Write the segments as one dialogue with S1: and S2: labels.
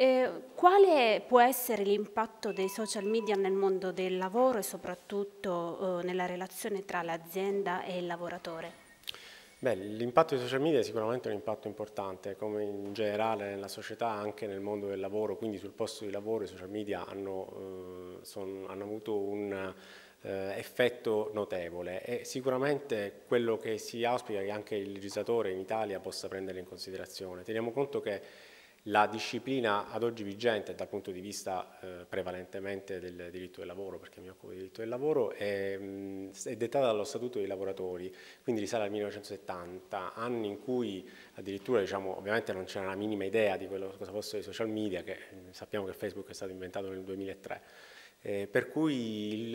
S1: Eh, quale può essere l'impatto dei social media nel mondo del lavoro e soprattutto eh, nella relazione tra l'azienda e il lavoratore?
S2: Beh, l'impatto dei social media è sicuramente un impatto importante, come in generale nella società, anche nel mondo del lavoro, quindi sul posto di lavoro i social media hanno, eh, son, hanno avuto un eh, effetto notevole e sicuramente quello che si auspica è che anche il legislatore in Italia possa prendere in considerazione. Teniamo conto che la disciplina ad oggi vigente dal punto di vista eh, prevalentemente del diritto del lavoro, perché mi occupo di diritto del lavoro, è, mm, è, dettata dallo Statuto dei lavoratori, quindi risale al 1970, anni in cui addirittura diciamo, ovviamente non c'era la minima idea di quello, cosa fossero i social media, che mm, sappiamo che Facebook è stato inventato nel 2003. Eh, per cui il,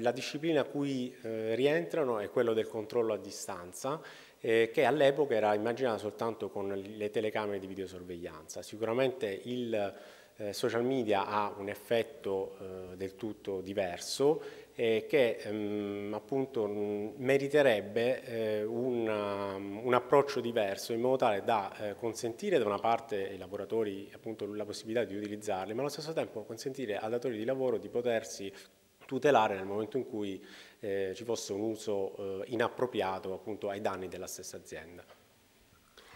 S2: la disciplina a cui eh, rientrano è quella del controllo a distanza eh, che all'epoca era immaginata soltanto con le telecamere di videosorveglianza. Sicuramente il eh, social media ha un effetto eh, del tutto diverso eh, che ehm, appunto mm, meriterebbe eh, un, mm, un, approccio diverso in modo tale da eh, consentire da una parte ai lavoratori appunto la possibilità di utilizzarli ma allo stesso tempo consentire ai datori di lavoro di potersi tutelare nel momento in cui eh, ci fosse un uso eh, inappropriato appunto ai danni della stessa azienda.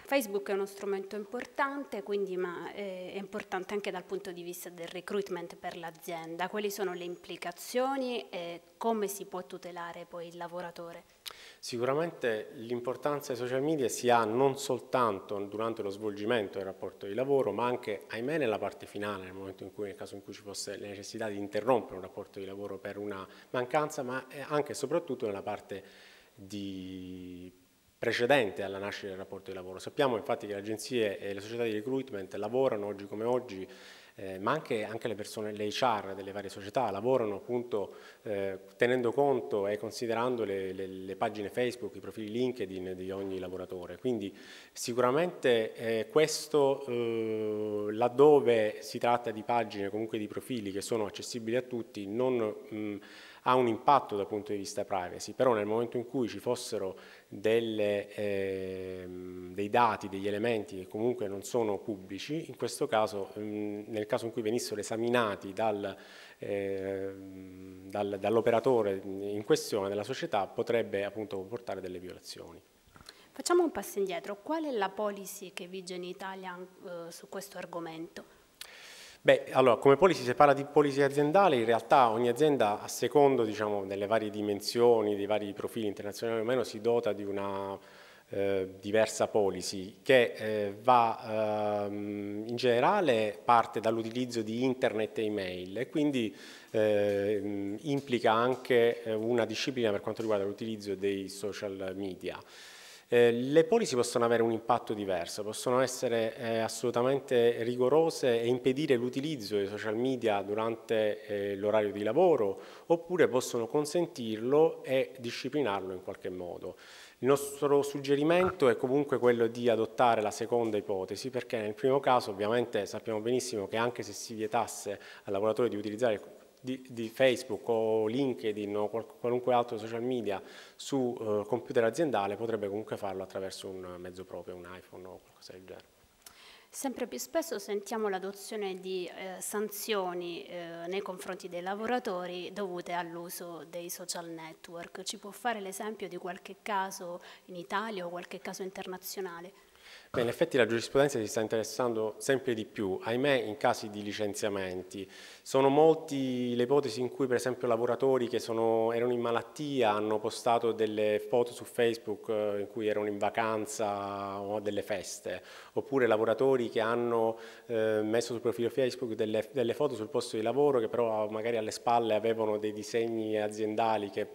S1: Facebook è uno strumento importante, quindi, ma eh, è importante anche dal punto di vista del recruitment per l'azienda. Quali sono le implicazioni e come si può tutelare poi il lavoratore?
S2: Sicuramente l'importanza dei social media si ha non soltanto durante lo svolgimento del rapporto di lavoro, ma anche, ahimè, nella parte finale, nel momento in cui, nel caso in cui ci fosse la necessità di interrompere un rapporto di lavoro per una mancanza, ma eh, anche e soprattutto nella parte di precedente alla nascita del rapporto di lavoro. Sappiamo infatti che le agenzie e le società di recruitment lavorano oggi come oggi eh, ma anche, anche, le persone, le HR delle varie società lavorano appunto eh, tenendo conto e considerando le, le, le, pagine Facebook, i profili LinkedIn di ogni lavoratore. Quindi sicuramente eh, questo eh, laddove si tratta di pagine, comunque di profili che sono accessibili a tutti, non... Mh, ha un impatto dal punto di vista privacy, però nel momento in cui ci fossero delle, eh, dei dati, degli elementi che comunque non sono pubblici, in questo caso, ehm, nel caso in cui venissero esaminati dal, eh, dal, dall'operatore in questione della società, potrebbe appunto comportare delle violazioni.
S1: Facciamo un passo indietro, qual è la policy che vige in Italia eh, su questo argomento?
S2: Beh, allora, come policy, si parla di policy aziendale, in realtà ogni azienda, a secondo diciamo, delle varie dimensioni, dei vari profili internazionali o meno, si dota di una eh, diversa policy che eh, va ehm, in generale parte dall'utilizzo di internet e email e quindi ehm, implica anche eh, una disciplina per quanto riguarda l'utilizzo dei social media. Eh, le policy possono avere un impatto diverso, possono essere eh, assolutamente rigorose e impedire l'utilizzo dei social media durante eh, l'orario di lavoro oppure possono consentirlo e disciplinarlo in qualche modo. Il nostro suggerimento è comunque quello di adottare la seconda ipotesi perché nel primo caso ovviamente sappiamo benissimo che anche se si vietasse al lavoratore di utilizzare di, di, Facebook o LinkedIn o qualunque altro social media su uh, computer aziendale potrebbe comunque farlo attraverso un mezzo proprio, un iPhone o qualcosa del genere.
S1: Sempre più spesso sentiamo l'adozione di eh, sanzioni eh, nei confronti dei lavoratori dovute all'uso dei social network. Ci può fare l'esempio di qualche caso in Italia o qualche caso internazionale?
S2: Beh, in effetti la giurisprudenza si sta interessando sempre di più, ahimè, in casi di licenziamenti. Sono molti le ipotesi in cui, per esempio, lavoratori che sono, erano in malattia hanno postato delle foto su Facebook eh, in cui erano in vacanza o delle feste, oppure lavoratori che hanno eh, messo sul profilo Facebook delle, delle, foto sul posto di lavoro che però magari alle spalle avevano dei disegni aziendali che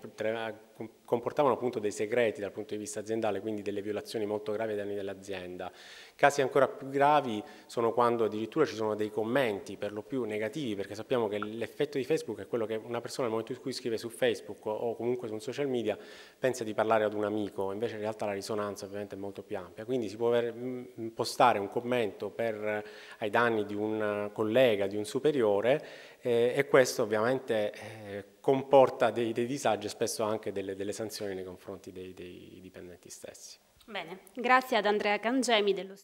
S2: comportavano appunto dei segreti dal punto di vista aziendale, quindi delle violazioni molto gravi ai danni dell'azienda dell'azienda. Casi ancora più gravi sono quando addirittura ci sono dei commenti per lo più negativi, perché sappiamo che l'effetto di Facebook è quello che una persona nel momento in cui scrive su Facebook o comunque su un social media pensa di parlare ad un amico, invece in realtà la risonanza ovviamente è molto più ampia, quindi si può mm, postare un commento per, eh, ai danni di un collega, di un superiore eh, e questo ovviamente eh, comporta dei, dei, disagi e spesso anche delle, delle sanzioni nei confronti dei, dei dipendenti stessi.
S1: Bene, grazie ad Andrea Cangemi dello